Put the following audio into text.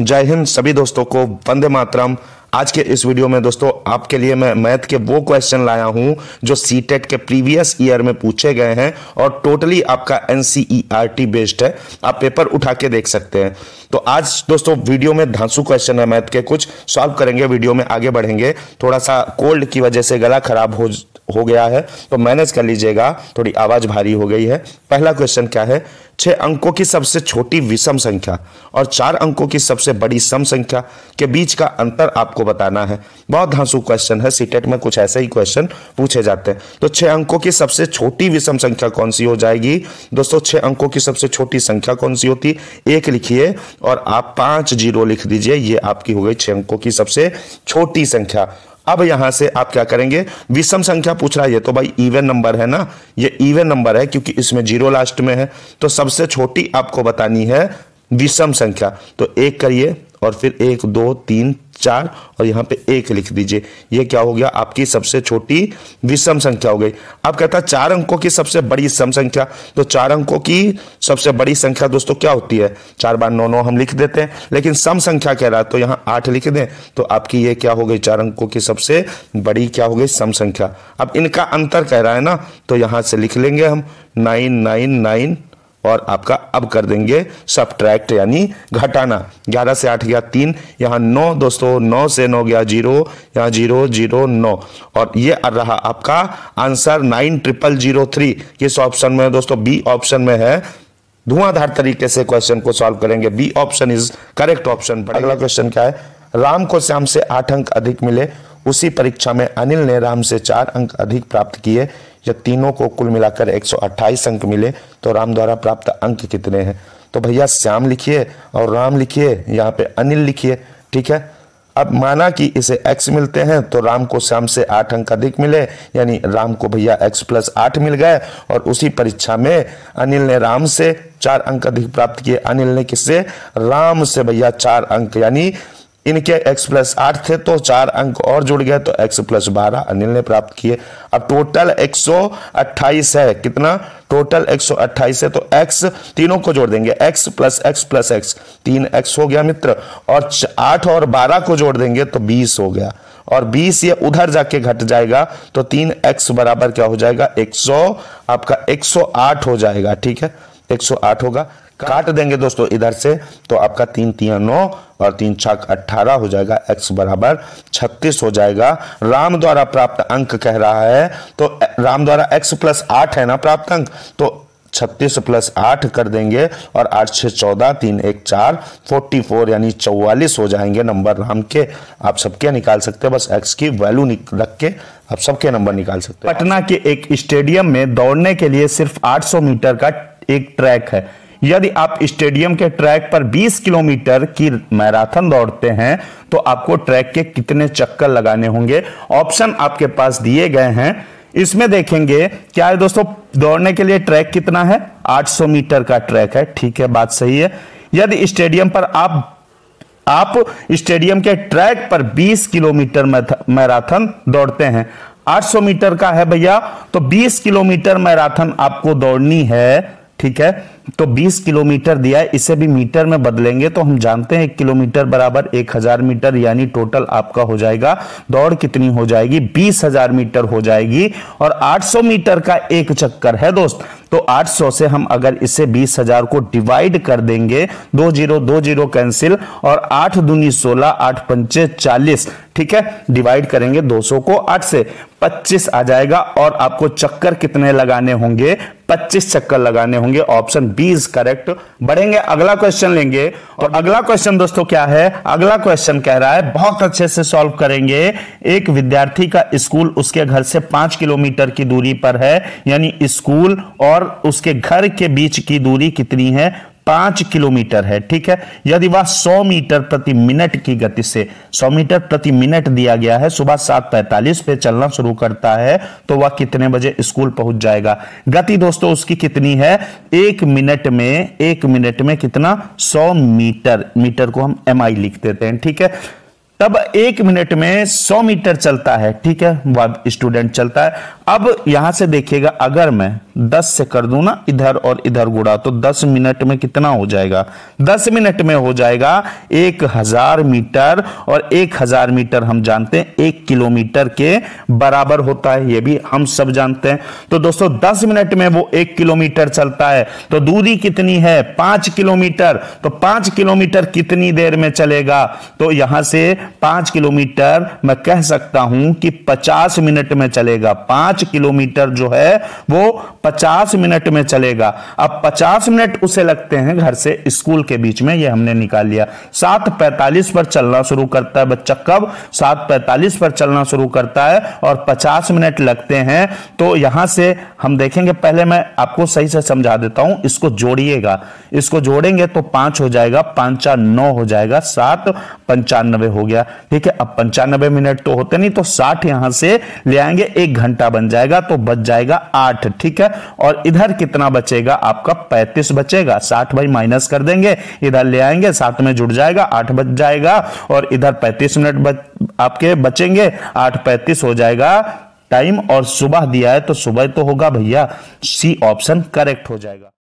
जय हिंद सभी दोस्तों को वंदे मातरम आज के इस वीडियो में दोस्तों आपके लिए मैं मैथ के वो क्वेश्चन लाया हूं जो सी e के प्रीवियस ईयर में पूछे गए हैं और टोटली आपका एन बेस्ड e है आप पेपर उठा के देख सकते हैं तो आज दोस्तों वीडियो में धांसू क्वेश्चन है मैथ के कुछ सॉल्व करेंगे वीडियो में आगे बढ़ेंगे थोड़ा सा कोल्ड की वजह से गला खराब हो हो गया है तो मैनेज कर लीजिएगा थोड़ी आवाज भारी हो गई है पहला क्वेश्चन क्या है छह अंकों की सबसे छोटी विषम संख्या और चार अंकों की सबसे बड़ी सम संख्या के बीच का अंतर आप आपको बताना है बहुत धांसू क्वेश्चन है सीटेट में कुछ ऐसे ही क्वेश्चन पूछे जाते हैं तो छह अंकों की सबसे छोटी विषम संख्या कौन सी हो जाएगी दोस्तों छह अंकों की सबसे छोटी संख्या कौन सी होती एक लिखिए और आप पांच जीरो लिख दीजिए ये आपकी हो गई छह अंकों की सबसे छोटी संख्या अब यहां से आप क्या करेंगे विषम संख्या पूछ रहा है ये तो भाई इवन नंबर है ना ये इवन नंबर है क्योंकि इसमें जीरो लास्ट में है तो सबसे छोटी आपको बतानी है विषम संख्या तो एक करिए और फिर एक दो तीन चार और यहाँ पे एक लिख दीजिए ये क्या हो गया आपकी सबसे छोटी विषम संख्या हो गई अब कहता है चार अंकों की सबसे बड़ी सम संख्या तो चार अंकों की सबसे बड़ी संख्या दोस्तों क्या होती है चार बार नौ नौ हम लिख देते हैं लेकिन सम संख्या कह रहा है तो यहाँ आठ लिख दें तो आपकी ये क्या हो गई चार अंकों की सबसे बड़ी क्या हो गई सम संख्या अब इनका अंतर कह रहा है ना तो यहाँ से लिख लेंगे हम नाइन नाइन नाइन और आपका अब कर देंगे सब्ट्रैक्ट यानी घटाना ग्यारह से आठ गया तीन यहाँ नौ दोस्तों नौ से नौ गया जीरो यहाँ जीरो जीरो नौ और ये रहा आपका answer nine triple zero three किस ऑप्शन में दोस्तों बी ऑप्शन में है धुआंधार तरीके से क्वेश्चन को सॉल्व करेंगे B option is correct option अगला क्वेश्चन क्या है राम को श्याम से आठ अंक अधिक मिले उसी परीक्षा में अनिल ने राम से चार अंक अधिक प्राप्त किए जब तीनों को कुल मिलाकर 128 अंक मिले तो राम द्वारा प्राप्त अंक कितने हैं तो भैया श्याम लिखिए और राम लिखिए यहाँ पे अनिल लिखिए ठीक है अब माना कि इसे x मिलते हैं तो राम को श्याम से आठ अंक अधिक मिले यानी राम को भैया x प्लस आठ मिल गए और उसी परीक्षा में अनिल ने राम से चार अंक अधिक प्राप्त किए अनिल ने किससे राम से भैया चार अंक यानी इनके x प्लस आठ थे तो चार अंक और जुड़ गए तो x प्लस बारह अनिल ने प्राप्त किए अब टोटल 128 है कितना टोटल 128 है तो x तीनों को जोड़ देंगे x plus x plus x तीन एक्स हो गया मित्र और आठ और बारह को जोड़ देंगे तो बीस हो गया और 20 ये उधर जाके घट जाएगा तो तीन एक्स बराबर क्या हो जाएगा 100 आपका 108 हो जाएगा ठीक है 108 होगा काट देंगे दोस्तों इधर से तो आपका तीन तीन नौ और तीन छक अट्ठारह हो जाएगा एक्स बराबर छत्तीस हो जाएगा राम द्वारा प्राप्त अंक कह रहा है तो राम द्वारा एक्स प्लस आठ है ना प्राप्त अंक तो छत्तीस प्लस आठ कर देंगे और आठ छः चौदह तीन एक चार फोर्टी फोर यानी चौवालीस हो जाएंगे नंबर राम के आप सबके निकाल सकते हैं बस एक्स की वैल्यू रख के आप सबके नंबर निकाल सकते हैं पटना के एक स्टेडियम में दौड़ने के लिए सिर्फ 800 मीटर का एक ट्रैक है यदि आप स्टेडियम के ट्रैक पर 20 किलोमीटर की मैराथन दौड़ते हैं तो आपको ट्रैक के कितने चक्कर लगाने होंगे ऑप्शन आपके पास दिए गए हैं इसमें देखेंगे क्या है दोस्तों दौड़ने के लिए ट्रैक कितना है 800 मीटर का ट्रैक है ठीक है बात सही है यदि स्टेडियम पर आप आप स्टेडियम के ट्रैक पर 20 किलोमीटर मैराथन दौड़ते हैं 800 मीटर का है भैया तो 20 किलोमीटर मैराथन आपको दौड़नी है ठीक है तो 20 किलोमीटर दिया है इसे भी मीटर में बदलेंगे तो हम जानते हैं किलोमीटर बराबर एक हजार मीटर यानी टोटल आपका हो जाएगा दौड़ कितनी हो जाएगी बीस हजार मीटर हो जाएगी और 800 मीटर का एक चक्कर है दोस्त तो 800 से हम अगर इसे 20,000 को डिवाइड कर देंगे दो जीरो दो जीरो कैंसिल और आठ दूनी सोलह आठ पंचे चालीस ठीक है डिवाइड करेंगे 200 को 8 से 25 आ जाएगा और आपको चक्कर कितने लगाने होंगे 25 चक्कर लगाने होंगे ऑप्शन बी इज करेक्ट बढ़ेंगे अगला क्वेश्चन लेंगे और अगला क्वेश्चन दोस्तों क्या है अगला क्वेश्चन कह रहा है बहुत अच्छे से सॉल्व करेंगे एक विद्यार्थी का स्कूल उसके घर से पांच किलोमीटर की दूरी पर है यानी स्कूल और उसके घर के बीच की दूरी कितनी है पांच किलोमीटर है ठीक है यदि वह सौ मीटर प्रति मिनट की गति से सौ मीटर प्रति मिनट दिया गया है सुबह सात पैंतालीस पे चलना शुरू करता है तो वह कितने बजे स्कूल पहुंच जाएगा गति दोस्तों उसकी कितनी है एक मिनट में एक मिनट में कितना सौ मीटर मीटर को हम एम लिख देते हैं ठीक है तब एक मिनट में सौ मीटर चलता है ठीक है वह स्टूडेंट चलता है अब यहां से देखिएगा अगर मैं दस से कर दू ना इधर और इधर गुड़ा तो दस मिनट में कितना हो जाएगा दस मिनट में हो जाएगा एक हजार मीटर और एक हजार मीटर हम जानते हैं एक किलोमीटर के बराबर होता है ये भी हम सब जानते हैं तो दोस्तों दस मिनट में वो एक किलोमीटर चलता है तो दूरी कितनी है पांच किलोमीटर तो पांच किलोमीटर कितनी देर में चलेगा तो यहां से पांच किलोमीटर मैं कह सकता हूं कि पचास मिनट में चलेगा पांच किलोमीटर जो है वो पचास मिनट में चलेगा अब पचास मिनट उसे लगते हैं घर से स्कूल के बीच में ये हमने निकाल लिया सात पैतालीस पर चलना शुरू करता है बच्चा कब सात पैतालीस पर चलना शुरू करता है और पचास मिनट लगते हैं तो यहां से हम देखेंगे पहले मैं आपको सही से समझा देता हूं इसको जोड़िएगा इसको जोड़ेंगे तो पांच हो जाएगा पांचा नौ हो जाएगा सात पंचानवे हो गया गया ठीक है अब पंचानबे मिनट तो होते नहीं तो साठ यहां से ले आएंगे एक घंटा बन जाएगा तो बच जाएगा आठ ठीक है और इधर कितना बचेगा आपका पैंतीस बचेगा साठ भाई माइनस कर देंगे इधर ले आएंगे साठ में जुड़ जाएगा आठ बच जाएगा और इधर पैंतीस मिनट बच, आपके बचेंगे आठ पैंतीस हो जाएगा टाइम और सुबह दिया है तो सुबह तो होगा भैया सी ऑप्शन करेक्ट हो जाएगा